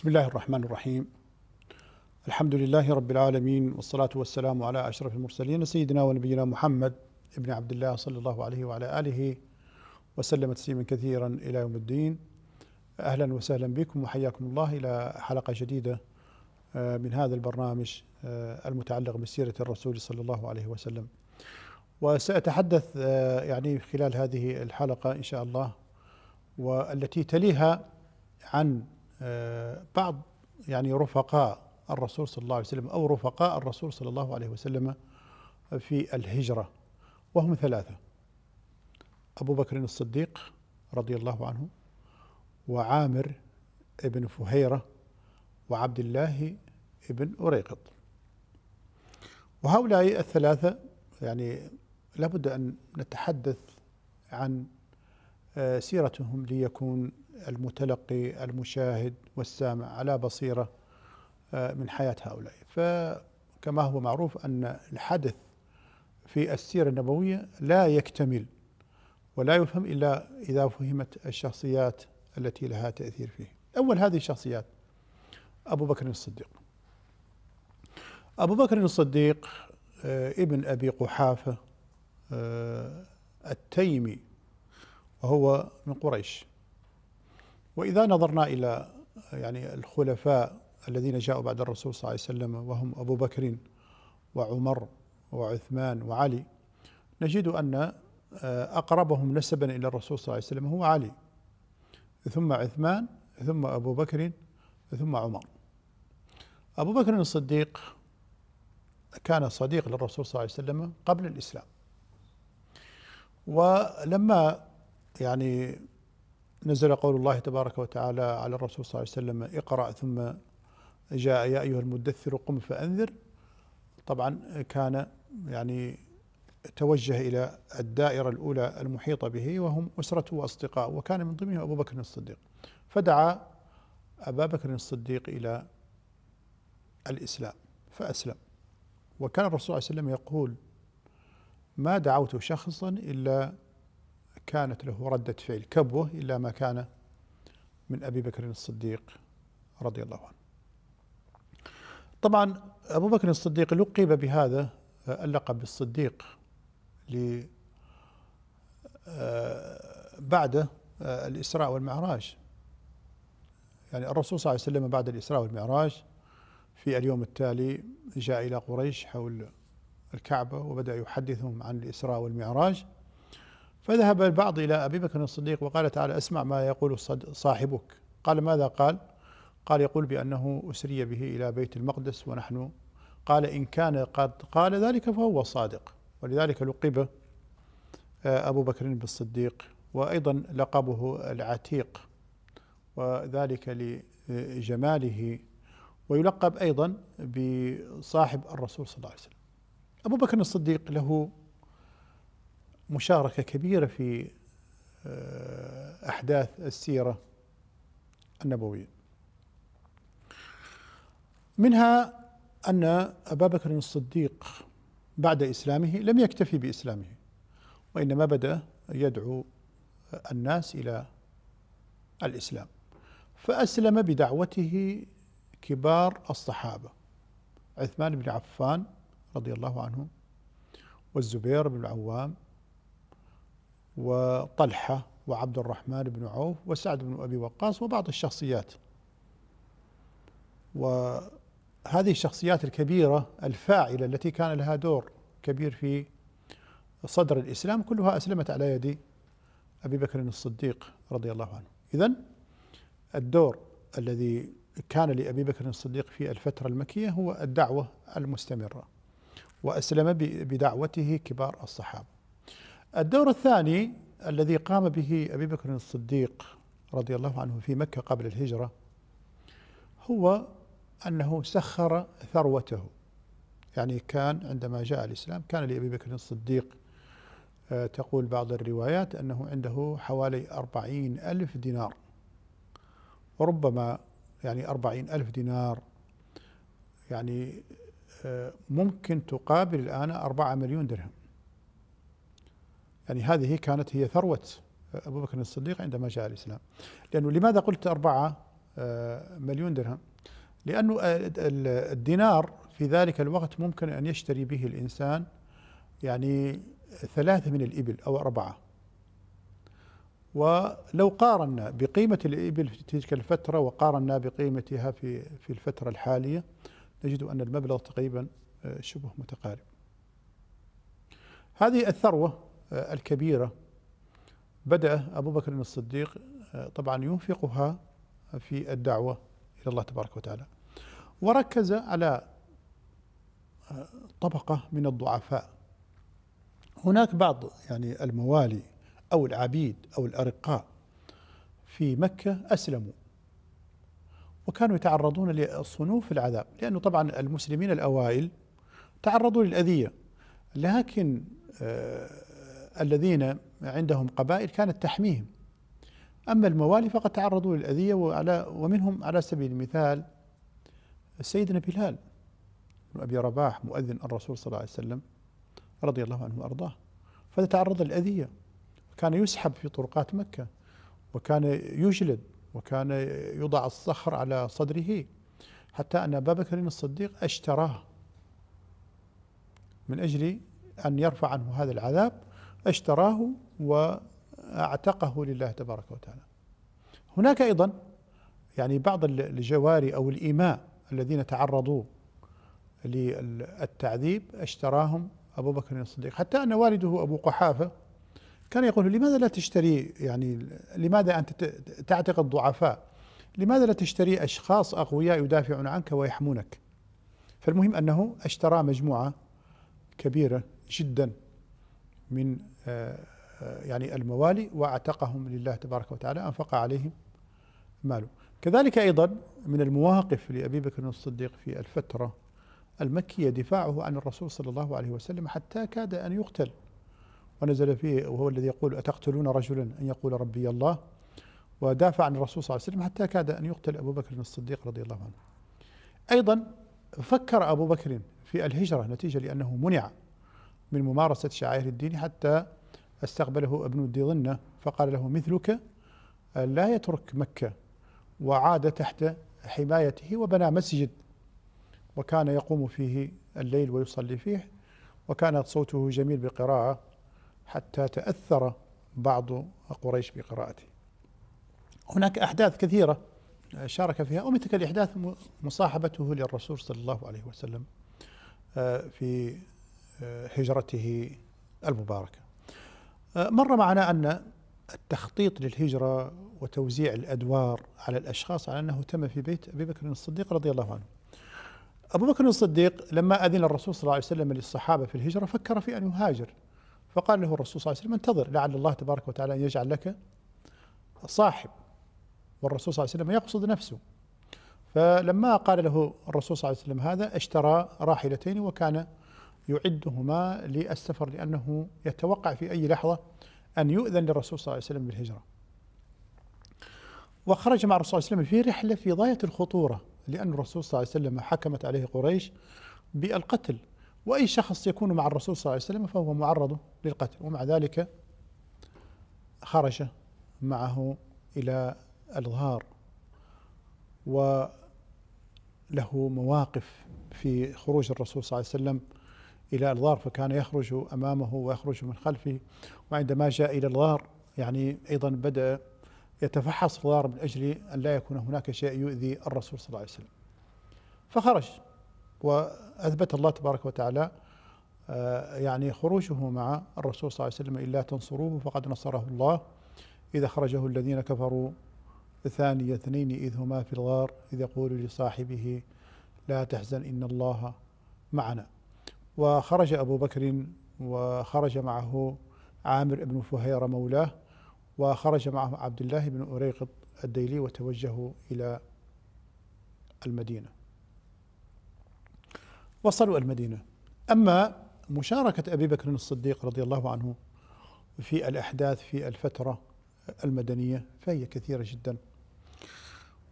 بسم الله الرحمن الرحيم الحمد لله رب العالمين والصلاة والسلام على أشرف المرسلين سيدنا ونبينا محمد ابن عبد الله صلى الله عليه وعلى آله وسلم تسليما كثيرا إلى يوم الدين أهلا وسهلا بكم وحياكم الله إلى حلقة جديدة آه، من هذا البرنامج آه، المتعلق بسيرة الرسول صلى الله عليه وسلم وسأتحدث آه، يعني خلال هذه الحلقة إن شاء الله والتي تليها عن آه، بعض يعني رفقاء الرسول صلى الله عليه وسلم أو رفقاء الرسول صلى الله عليه وسلم في الهجرة وهم ثلاثة أبو بكر الصديق رضي الله عنه وعامر ابن فهيرة وعبد الله ابن أريقط وهؤلاء الثلاثة يعني لابد أن نتحدث عن آه، سيرتهم ليكون المتلقي المشاهد والسامع على بصيرة آه، من حياة هؤلاء فكما هو معروف أن الحدث في السيرة النبوية لا يكتمل ولا يفهم إلا إذا فهمت الشخصيات التي لها تأثير فيه أول هذه الشخصيات أبو بكر الصديق أبو بكر الصديق آه، ابن أبي قحافة آه، التيمي وهو من قريش وإذا نظرنا إلى يعني الخلفاء الذين جاءوا بعد الرسول صلى الله عليه وسلم وهم أبو بكر وعمر وعثمان وعلي نجد أن آه، أقربهم نسبا إلى الرسول صلى الله عليه وسلم هو علي ثم عثمان ثم أبو بكر ثم عمر أبو بكر الصديق كان صديق للرسول صلى الله عليه وسلم قبل الإسلام ولما يعني نزل قول الله تبارك وتعالى على الرسول صلى الله عليه وسلم اقرأ ثم جاء يا أيها المدثر قم فأنذر طبعا كان يعني توجه إلى الدائرة الأولى المحيطة به وهم أسرته واصدقائه وكان من ضمنهم أبو بكر الصديق فدعا أبا بكر الصديق إلى الإسلام فأسلم وكان الرسول صلى الله عليه وسلم يقول ما دعوت شخصا إلا كانت له ردة فعل كبوة إلا ما كان من أبي بكر الصديق رضي الله عنه طبعا أبو بكر الصديق لقب بهذا آه، اللقب بالصديق ل آه، بعد آه، الإسراء والمعراج يعني الرسول صلى الله عليه وسلم بعد الإسراء والمعراج في اليوم التالي جاء إلى قريش حول الكعبة وبدأ يحدثهم عن الإسراء والمعراج فذهب البعض إلى أبي بكر الصديق وقال تعالى اسمع ما يقول صاحبك قال ماذا قال قال يقول بأنه أسري به إلى بيت المقدس ونحن قال إن كان قد قال ذلك فهو صادق ولذلك لقب آه، أبو بكر بالصديق وأيضا لقبه العتيق وذلك لجماله ويلقب أيضا بصاحب الرسول صلى الله عليه وسلم أبو بكر الصديق له مشاركة كبيرة في آه، أحداث السيرة النبوية منها أن أبا بكر الصديق بعد إسلامه لم يكتفي بإسلامه وإنما بدأ يدعو الناس إلى الإسلام فأسلم بدعوته كبار الصحابة عثمان بن عفان رضي الله عنه والزبير بن العوام وطلحة وعبد الرحمن بن عوف وسعد بن أبي وقاص وبعض الشخصيات وهذه الشخصيات الكبيرة الفاعلة التي كان لها دور كبير في صدر الإسلام كلها أسلمت على يد أبي بكر الصديق رضي الله عنه إذا الدور الذي كان لأبي بكر الصديق في الفترة المكية هو الدعوة المستمرة وأسلم بدعوته كبار الصحابة الدور الثاني الذي قام به أبي بكر الصديق رضي الله عنه في مكة قبل الهجرة هو أنه سخر ثروته يعني كان عندما جاء الإسلام كان لأبي بكر الصديق آه، تقول بعض الروايات أنه عنده حوالي أربعين ألف دينار وربما يعني أربعين ألف دينار يعني آه، ممكن تقابل الآن أربعة مليون درهم يعني هذه كانت هي ثروة آه، أبو بكر الصديق عندما جاء الإسلام لأنه لماذا قلت أربعة آه، مليون درهم لأنه آه، الدينار في ذلك الوقت ممكن أن يشتري به الإنسان يعني ثلاثة من الإبل أو أربعة ولو قارنا بقيمة الإبل في تلك الفترة وقارنا بقيمتها في في الفترة الحالية نجد أن المبلغ تقريبا شبه متقارب هذه الثروة الكبيرة بدأ أبو بكر الصديق طبعا ينفقها في الدعوة إلى الله تبارك وتعالى وركز على آه، طبقة من الضعفاء هناك بعض يعني الموالي أو العبيد أو الأرقاء في مكة أسلموا وكانوا يتعرضون لصنوف العذاب لأنه طبعا المسلمين الأوائل تعرضوا للأذية لكن آه الذين عندهم قبائل كانت تحميهم أما الموالي فقد تعرضوا للأذية وعلى ومنهم على سبيل المثال سيدنا بلال بن أبي رباح مؤذن الرسول صلى الله عليه وسلم رضي الله عنه وأرضاه فتعرض للأذية كان يسحب في طرقات مكة وكان يجلد وكان يوضع الصخر على صدره حتى أن أبا بكر الصديق اشتراه من أجل أن يرفع عنه هذا العذاب اشتراه واعتقه لله تبارك وتعالى هناك أيضا يعني بعض الجواري أو الايماء الذين تعرضوا للتعذيب اشتراهم أبو بكر الصديق حتى أن والده أبو قحافة كان يقول لماذا لا تشتري يعني لماذا أنت تعتق الضعفاء لماذا لا تشتري أشخاص أقوياء يدافعون عنك ويحمونك فالمهم أنه اشترى مجموعة كبيرة جدا من آه، آه، يعني الموالي واعتقهم لله تبارك وتعالى أنفق عليهم ماله كذلك أيضا من المواقف لأبي بكر الصديق في الفترة المكية دفاعه عن الرسول صلى الله عليه وسلم حتى كاد أن يقتل ونزل فيه وهو الذي يقول أتقتلون رجلا أن يقول ربي الله ودافع عن الرسول صلى الله عليه وسلم حتى كاد أن يقتل أبو بكر الصديق رضي الله عنه أيضا فكر أبو بكر في الهجرة نتيجة لأنه منع من ممارسة شعائر الدين حتى استقبله ابن الدغنة فقال له مثلك لا يترك مكة وعاد تحت حمايته وبنى مسجد وكان يقوم فيه الليل ويصلي فيه وكان صوته جميل بالقراءة حتى تأثر بعض قريش بقراءته هناك أحداث كثيرة شارك فيها ومن تلك الأحداث مصاحبته للرسول صلى الله عليه وسلم آه، في هجرته المباركة آه، مر معنا أن التخطيط للهجرة وتوزيع الأدوار على الأشخاص على أنه تم في بيت أبي بكر الصديق رضي الله عنه أبو بكر الصديق لما أذن الرسول صلى الله عليه وسلم للصحابة في الهجرة فكر في أن يهاجر فقال له الرسول صلى الله عليه وسلم انتظر لعل الله تبارك وتعالى أن يجعل لك صاحب والرسول صلى الله عليه وسلم يقصد نفسه فلما قال له الرسول صلى الله عليه وسلم هذا اشترى راحلتين وكان يعدهما للسفر لأنه يتوقع في أي لحظة أن يؤذن للرسول صلى الله عليه وسلم بالهجرة وخرج مع الرسول صلى الله عليه وسلم في رحلة في غاية الخطورة لأن الرسول صلى الله عليه وسلم حكمت عليه قريش بالقتل وأي شخص يكون مع الرسول صلى الله عليه وسلم فهو معرض للقتل ومع ذلك خرج معه إلى الظهار وله مواقف في خروج الرسول صلى الله عليه وسلم إلى الغار فكان يخرج أمامه ويخرج من خلفه وعندما جاء إلى الغار يعني أيضا بدأ يتفحص الغار من أجل أن لا يكون هناك شيء يؤذي الرسول صلى الله عليه وسلم فخرج وأثبت الله تبارك وتعالى آه، يعني خروجه مع الرسول صلى الله عليه وسلم إلا تنصروه فقد نصره الله إذا خرجه الذين كفروا ثاني اثنين إذ هما في الغار إذ يقول لصاحبه لا تحزن إن الله معنا وخرج أبو بكر وخرج معه عامر بن فهيرة مولاه وخرج معه عبد الله بن أريقط الديلي وتوجهوا إلى المدينة وصلوا المدينة أما مشاركة أبي بكر الصديق رضي الله عنه في الأحداث في الفترة المدنية فهي كثيرة جدا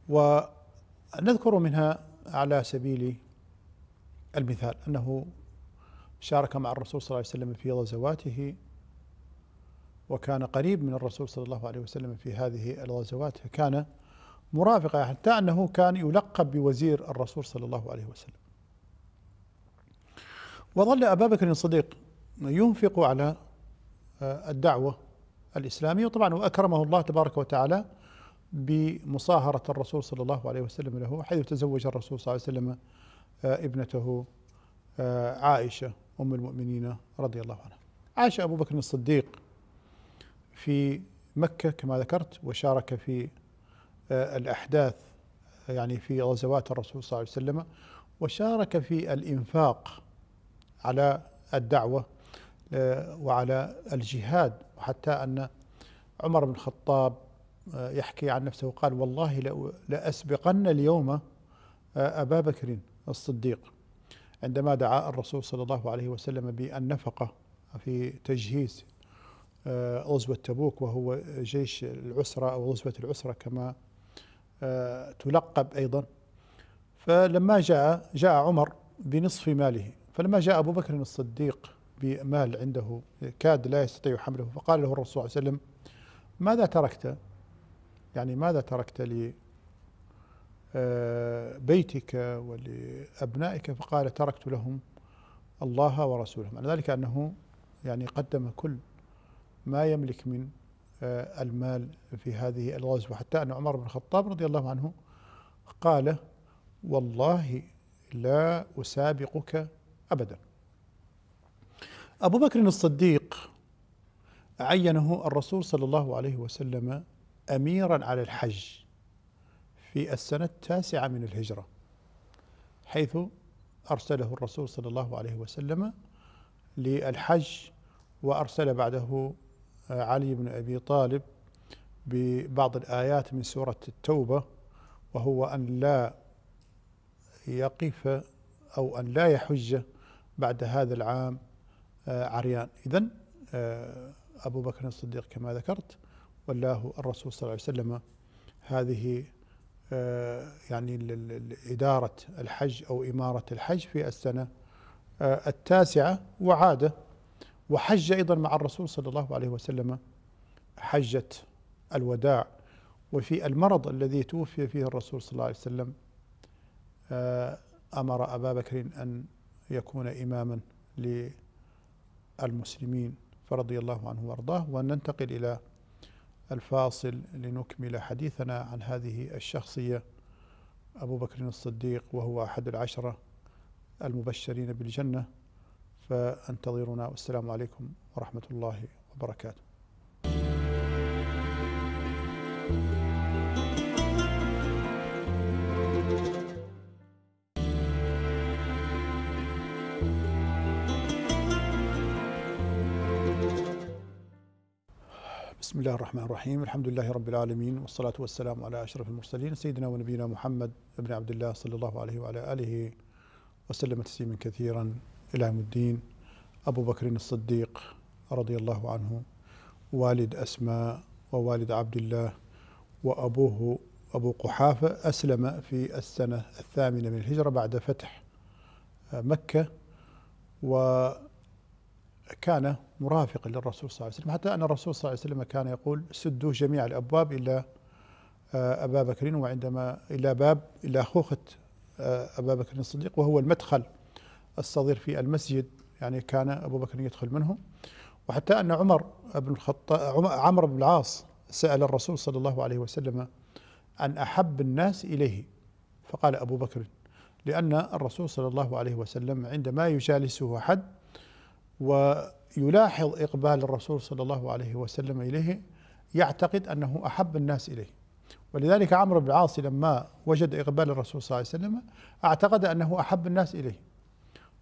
ونذكر منها على سبيل المثال أنه شارك مع الرسول صلى الله عليه وسلم في غزواته وكان قريب من الرسول صلى الله عليه وسلم في هذه الغزوات فكان مرافقا حتى أنه كان يلقب بوزير الرسول صلى الله عليه وسلم وظل أبا بكر الصديق ينفق على آه، الدعوة الإسلامية وطبعا وأكرمه الله تبارك وتعالى بمصاهرة الرسول صلى الله عليه وسلم له حيث تزوج الرسول صلى الله عليه وسلم آه، ابنته آه، عائشة أم المؤمنين رضي الله عنها عاش أبو بكر الصديق في مكة كما ذكرت وشارك في آه، الأحداث يعني في غزوات الرسول صلى الله عليه وسلم وشارك في الإنفاق على الدعوة آه، وعلى الجهاد وحتى أن عمر بن الخطاب آه، يحكي عن نفسه قال والله لأسبقن اليوم أبا بكر الصديق عندما دعا الرسول صلى الله عليه وسلم بالنفقة في تجهيز آه، غزوة تبوك وهو جيش العسرة أو غزوة العسرة كما آه، تلقب أيضا فلما جاء جاء عمر بنصف ماله فلما جاء أبو بكر الصديق بمال عنده كاد لا يستطيع حمله فقال له الرسول صلى الله عليه وسلم ماذا تركت يعني ماذا تركت لي بيتك ولأبنائك فقال تركت لهم الله ورسوله معنى ذلك أنه يعني قدم كل ما يملك من آه، المال في هذه الغزوة حتى أن عمر بن الخطاب رضي الله عنه قال والله لا أسابقك أبدا أبو بكر الصديق عينه الرسول صلى الله عليه وسلم أميرا على الحج في السنة التاسعة من الهجرة حيث أرسله الرسول صلى الله عليه وسلم للحج وأرسل بعده آه، علي بن أبي طالب ببعض الآيات من سورة التوبة وهو أن لا يقف أو أن لا يحج بعد هذا العام آه، عريان إذا آه، أبو بكر الصديق كما ذكرت ولاه الرسول صلى الله عليه وسلم هذه آه، يعني إدارة الحج أو إمارة الحج في السنة آه، التاسعة وعاد وحج أيضا مع الرسول صلى الله عليه وسلم حجة الوداع وفي المرض الذي توفي فيه الرسول صلى الله عليه وسلم آه، أمر أبا بكر أن يكون إماما للمسلمين فرضي الله عنه وارضاه وننتقل إلى الفاصل لنكمل حديثنا عن هذه الشخصية أبو بكر الصديق وهو أحد العشرة المبشرين بالجنة فانتظرونا والسلام عليكم ورحمة الله وبركاته بسم الله الرحمن الرحيم الحمد لله رب العالمين والصلاة والسلام على أشرف المرسلين سيدنا ونبينا محمد بن عبد الله صلى الله عليه وعلى آله وسلم تسليما كثيرا إلى يوم الدين أبو بكر الصديق رضي الله عنه والد أسماء ووالد عبد الله وأبوه أبو قحافة أسلم في السنة الثامنة من الهجرة بعد فتح مكة و كان مرافقا للرسول صلى الله عليه وسلم حتى أن الرسول صلى الله عليه وسلم كان يقول سدوا جميع الأبواب إلا آه، أبا بكر وعندما إلى باب إلى خوخة آه، أبا بكر الصديق وهو المدخل الصغير في المسجد يعني كان أبو بكر يدخل منه وحتى أن عمر بن الخطاب عمرو بن العاص سأل الرسول صلى الله عليه وسلم عن أحب الناس إليه فقال أبو بكر لأن الرسول صلى الله عليه وسلم عندما يجالسه أحد ويلاحظ إقبال الرسول صلى الله عليه وسلم إليه يعتقد أنه أحب الناس إليه ولذلك عمرو بن العاص لما وجد إقبال الرسول صلى الله عليه وسلم اعتقد أنه أحب الناس إليه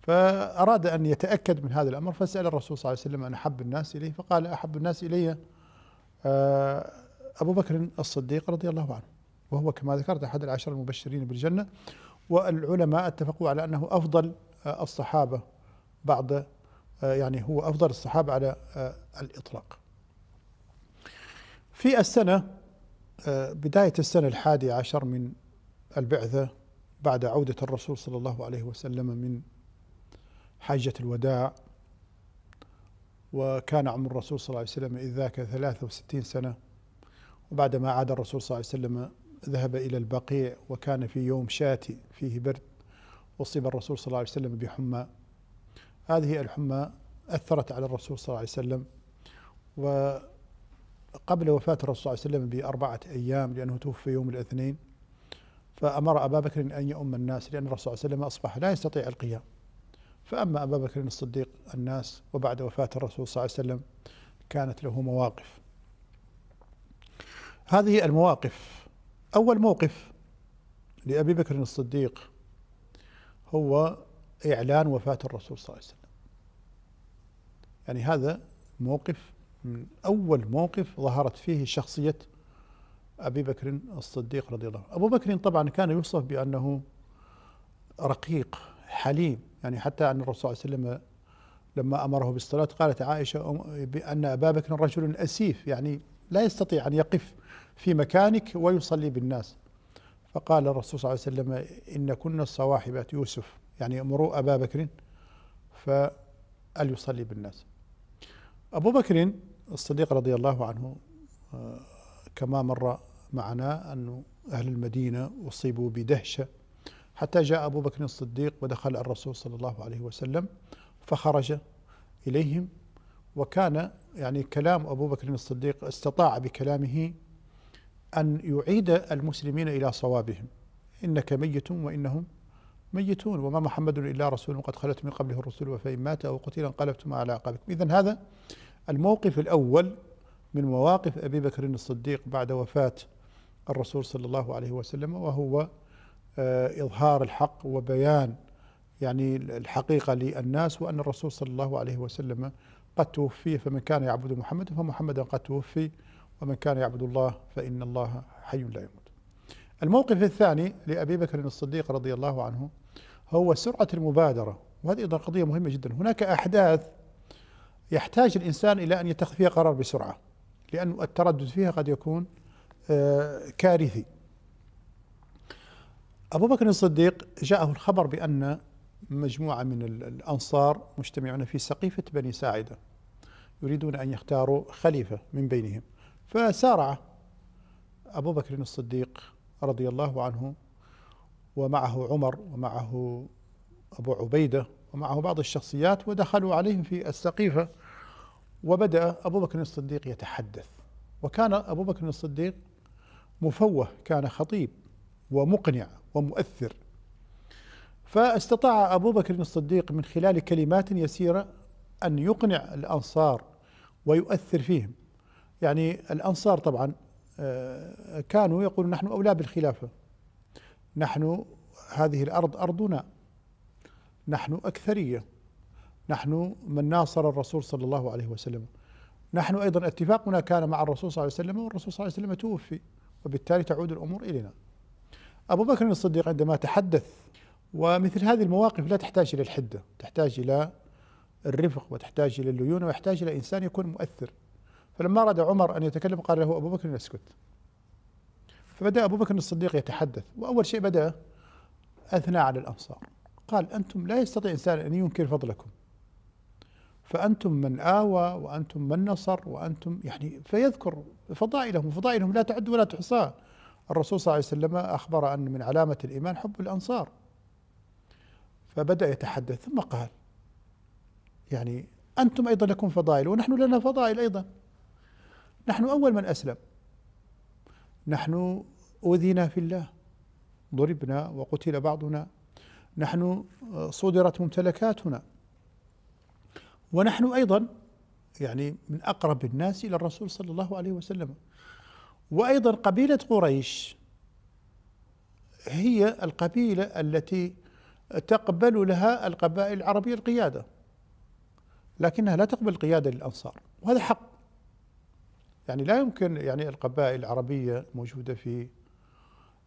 فأراد أن يتأكد من هذا الأمر فسأل الرسول صلى الله عليه وسلم أن أحب الناس إليه فقال أحب الناس إلي آه، أبو بكر الصديق رضي الله عنه وهو كما ذكرت أحد العشر المبشرين بالجنة والعلماء اتفقوا على أنه أفضل آه، الصحابة بعد آه، يعني هو أفضل الصحابة على آه، الإطلاق في السنة آه، بداية السنة الحادية عشر من البعثة بعد عودة الرسول صلى الله عليه وسلم من حجة الوداع وكان عمر الرسول صلى الله عليه وسلم إذ ذاك 63 سنة وبعدما عاد الرسول صلى الله عليه وسلم ذهب إلى البقيع وكان في يوم شاتي فيه برد أصيب الرسول صلى الله عليه وسلم بحمى هذه الحمى أثرت على الرسول صلى الله عليه وسلم وقبل وفاة الرسول صلى الله عليه وسلم بأربعة أيام لأنه توفي يوم الاثنين فأمر أبا بكر أن يؤم الناس لأن الرسول صلى الله عليه وسلم أصبح لا يستطيع القيام فأما أبا بكر الصديق الناس وبعد وفاة الرسول صلى الله عليه وسلم كانت له مواقف هذه المواقف أول موقف لأبي بكر الصديق هو إعلان وفاة الرسول صلى الله عليه وسلم يعني هذا موقف من أول موقف ظهرت فيه شخصية أبي بكر الصديق رضي الله عنه أبو بكر طبعا كان يوصف بأنه رقيق حليم يعني حتى أن الرسول صلى الله عليه وسلم لما أمره بالصلاة قالت عائشة بأن أبا بكر رجل أسيف يعني لا يستطيع أن يقف في مكانك ويصلي بالناس فقال الرسول صلى الله عليه وسلم إن كنا صواحبات يوسف يعني امروا أبا بكر فليصلي بالناس أبو بكر الصديق رضي الله عنه آه، كما مر معنا أن أهل المدينة أصيبوا بدهشة حتى جاء أبو بكر الصديق ودخل الرسول صلى الله عليه وسلم فخرج إليهم وكان يعني كلام أبو بكر الصديق استطاع بكلامه أن يعيد المسلمين إلى صوابهم إنك ميت وإنهم ميتون وما محمد إلا رسول قد خلت من قبله الرسل وفإن مات أو قتل انقلبتم على اعقابكم إذا هذا الموقف الأول من مواقف أبي بكر الصديق بعد وفاة الرسول صلى الله عليه وسلم وهو آه، إظهار الحق وبيان يعني الحقيقة للناس وأن الرسول صلى الله عليه وسلم قد توفي فمن كان يعبد محمدا فمحمدا قد توفي ومن كان يعبد الله فإن الله حي لا يموت الموقف الثاني لأبي بكر الصديق رضي الله عنه هو سرعة المبادرة وهذه أيضا قضية مهمة جدا هناك أحداث يحتاج الإنسان إلى أن يتخذ فيها قرار بسرعة لأن التردد فيها قد يكون آه، كارثي أبو بكر الصديق جاءه الخبر بأن مجموعة من الأنصار مجتمعون في سقيفة بني ساعدة يريدون أن يختاروا خليفة من بينهم فسارع أبو بكر الصديق رضي الله عنه ومعه عمر ومعه أبو عبيدة ومعه بعض الشخصيات ودخلوا عليهم في السقيفة وبدأ أبو بكر الصديق يتحدث وكان أبو بكر الصديق مفوه كان خطيب ومقنع ومؤثر فاستطاع أبو بكر الصديق من خلال كلمات يسيرة أن يقنع الأنصار ويؤثر فيهم يعني الأنصار طبعا آه، كانوا يقولون نحن أولى بالخلافة نحن هذه الأرض أرضنا نحن أكثرية نحن من ناصر الرسول صلى الله عليه وسلم نحن أيضا اتفاقنا كان مع الرسول صلى الله عليه وسلم والرسول صلى الله عليه وسلم توفي وبالتالي تعود الأمور إلينا أبو بكر الصديق عندما تحدث ومثل هذه المواقف لا تحتاج إلى الحدة تحتاج إلى الرفق وتحتاج إلى الليونة ويحتاج إلى إنسان يكون مؤثر فلما أراد عمر أن يتكلم قال له أبو بكر اسكت فبدأ أبو بكر الصديق يتحدث وأول شيء بدأ أثنى على الأنصار قال أنتم لا يستطيع إنسان أن ينكر فضلكم فأنتم من آوى وأنتم من نصر وأنتم يعني فيذكر فضائلهم وفضائلهم لا تعد ولا تحصى الرسول صلى الله عليه وسلم أخبر أن من علامة الإيمان حب الأنصار فبدأ يتحدث ثم قال يعني أنتم أيضا لكم فضائل ونحن لنا فضائل أيضا نحن أول من أسلم نحن أوذينا في الله ضربنا وقتل بعضنا نحن آه، صدرت ممتلكاتنا ونحن أيضا يعني من أقرب الناس إلى الرسول صلى الله عليه وسلم وأيضا قبيلة قريش هي القبيلة التي تقبل لها القبائل العربية القيادة لكنها لا تقبل قيادة للأنصار وهذا حق يعني لا يمكن يعني القبائل العربية موجودة في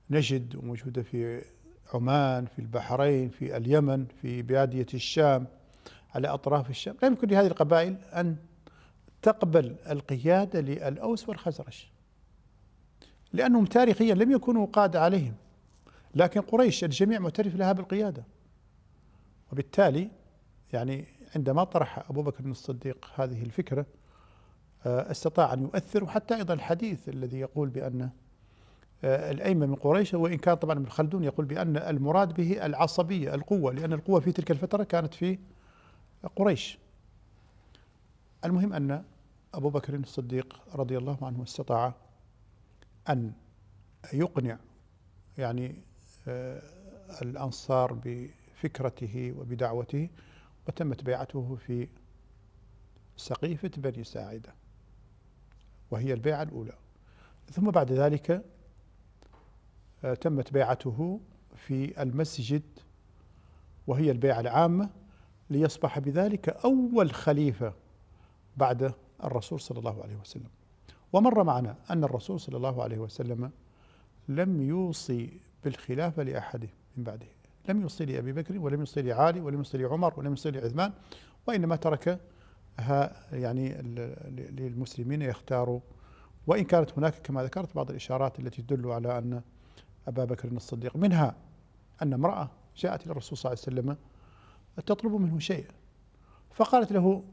نجد وموجودة في عمان في البحرين في اليمن في بادية الشام على أطراف الشام لا يمكن لهذه القبائل أن تقبل القيادة للأوس والخزرج لأنهم تاريخيا لم يكونوا قادة عليهم لكن قريش الجميع معترف لها بالقيادة وبالتالي يعني عندما طرح أبو بكر الصديق هذه الفكرة آه، استطاع أن يؤثر وحتى أيضا الحديث الذي يقول بأن آه، الأئمة من قريش وإن كان طبعا ابن خلدون يقول بأن المراد به العصبية القوة لأن القوة في تلك الفترة كانت في قريش المهم أن أبو بكر الصديق رضي الله عنه استطاع أن يقنع يعني آه، الأنصار بفكرته وبدعوته وتمت بيعته في سقيفة بني ساعده وهي البيعة الأولى ثم بعد ذلك آه، تمت بيعته في المسجد وهي البيعة العامة ليصبح بذلك أول خليفة بعد الرسول صلى الله عليه وسلم ومر معنا أن الرسول صلى الله عليه وسلم لم يوصي بالخلافة لأحد من بعده لم يوصي لأبي بكر ولم يوصي لعلي ولم يوصي لعمر ولم يوصي لعثمان وإنما ترك ها يعني للمسلمين يختاروا وإن كانت هناك كما ذكرت بعض الإشارات التي تدل على أن أبا بكر الصديق منها أن امرأة جاءت إلى الرسول صلى الله عليه وسلم تطلب منه شيء فقالت له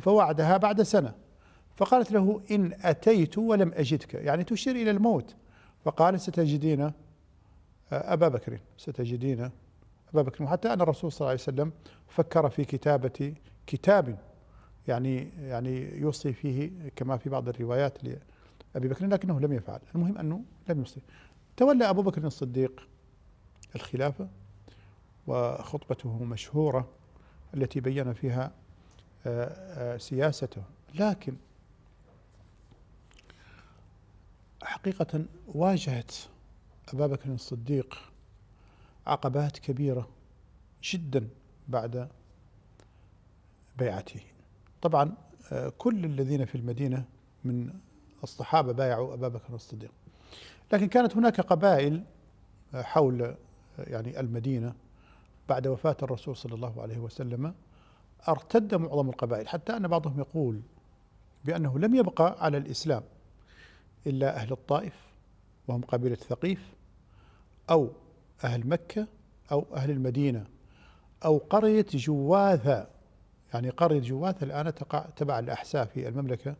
فوعدها بعد سنة فقالت له إن أتيت ولم أجدك يعني تشير إلى الموت فقال ستجدين أبا بكر ستجدين أبا بكر وحتى أن الرسول صلى الله عليه وسلم فكر في كتابة كتاب يعني يعني يوصي فيه كما في بعض الروايات لأبي بكر لكنه لم يفعل المهم أنه لم يوصي تولى أبو بكر الصديق الخلافة وخطبته مشهورة التي بين فيها آه، آه، سياسته لكن حقيقة واجهت أبا بكر الصديق عقبات كبيرة جدا بعد بيعته طبعا آه، كل الذين في المدينة من الصحابة بايعوا أبا بكر الصديق لكن كانت هناك قبائل آه، حول آه، يعني المدينة بعد وفاة الرسول صلى الله عليه وسلم ارتد معظم القبائل حتى أن بعضهم يقول بأنه لم يبقى على الإسلام إلا أهل الطائف وهم قبيلة ثقيف أو أهل مكة أو أهل المدينة أو قرية جواثة يعني قرية جواتها الآن تقع تبع الأحساء في المملكة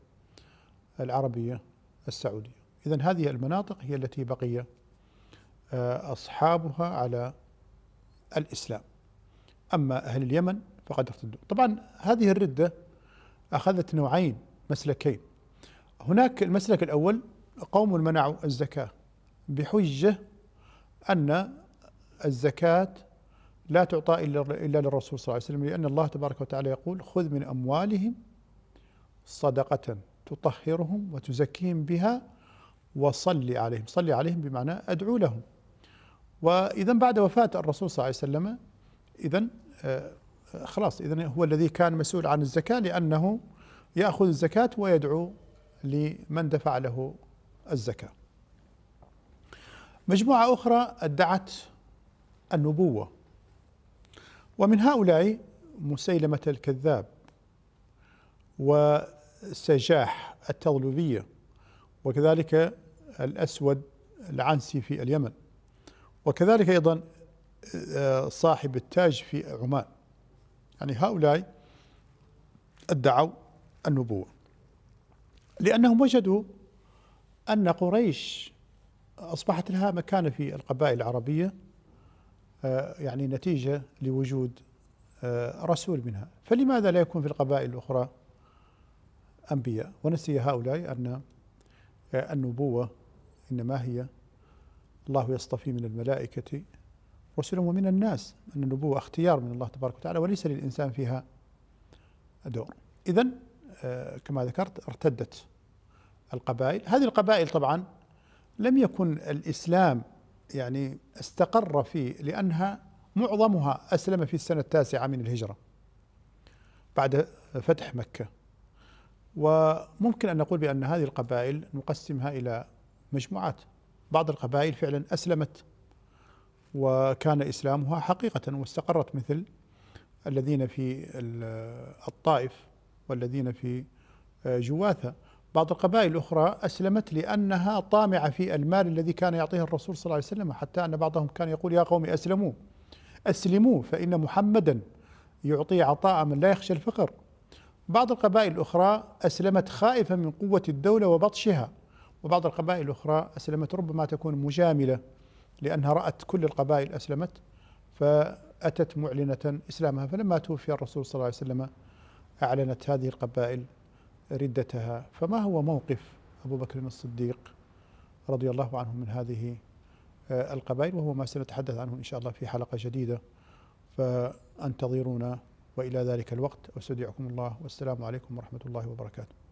العربية السعودية إذا هذه المناطق هي التي بقي آه، أصحابها على الإسلام أما أهل اليمن فقد ارتدوا طبعا هذه الردة أخذت نوعين مسلكين هناك المسلك الأول قوم منعوا الزكاة بحجة أن الزكاة لا تعطى إلا الا للرسول صلى الله عليه وسلم لأن الله تبارك وتعالى يقول خذ من أموالهم صدقة تطهرهم وتزكيهم بها وصلي عليهم صلي عليهم بمعنى أدعو لهم وإذا بعد وفاة الرسول صلى الله عليه وسلم إذا آه، خلاص إذا هو الذي كان مسؤول عن الزكاة لأنه يأخذ الزكاة ويدعو لمن دفع له الزكاة مجموعة أخرى ادعت النبوة ومن هؤلاء مسيلمة الكذاب وسجاح التغلبية وكذلك الأسود العنسي في اليمن وكذلك أيضا آه، صاحب التاج في عمان يعني هؤلاء ادعوا النبوة لأنهم وجدوا أن قريش أصبحت لها مكانة في القبائل العربية آه، يعني نتيجة لوجود آه، رسول منها فلماذا لا يكون في القبائل الأخرى أنبياء ونسي هؤلاء أن آه، النبوة إنما هي الله يصطفي من الملائكة رسلا ومن الناس أن النبوة اختيار من الله تبارك وتعالى وليس للإنسان فيها دور إذا كما ذكرت ارتدت القبائل هذه القبائل طبعا لم يكن الإسلام يعني استقر في لأنها معظمها أسلم في السنة التاسعة من الهجرة بعد فتح مكة وممكن أن نقول بأن هذه القبائل نقسمها إلى مجموعات بعض القبائل فعلا أسلمت وكان إسلامها حقيقة واستقرت مثل الذين في الطائف والذين في آه، جواثة بعض القبائل الأخرى أسلمت لأنها طامعة في المال الذي كان يعطيها الرسول صلى الله عليه وسلم حتى أن بعضهم كان يقول يا قوم أسلموا أسلموا فإن محمدا يعطي عطاء من لا يخشى الفقر بعض القبائل الأخرى أسلمت خائفة من قوة الدولة وبطشها وبعض القبائل الأخرى أسلمت ربما تكون مجاملة لأنها رأت كل القبائل أسلمت فأتت معلنة إسلامها فلما توفي الرسول صلى الله عليه وسلم أعلنت هذه القبائل ردتها فما هو موقف أبو بكر الصديق رضي الله عنه من هذه آه، القبائل وهو ما سنتحدث عنه إن شاء الله في حلقة جديدة فأنتظرونا وإلى ذلك الوقت أستودعكم الله والسلام عليكم ورحمة الله وبركاته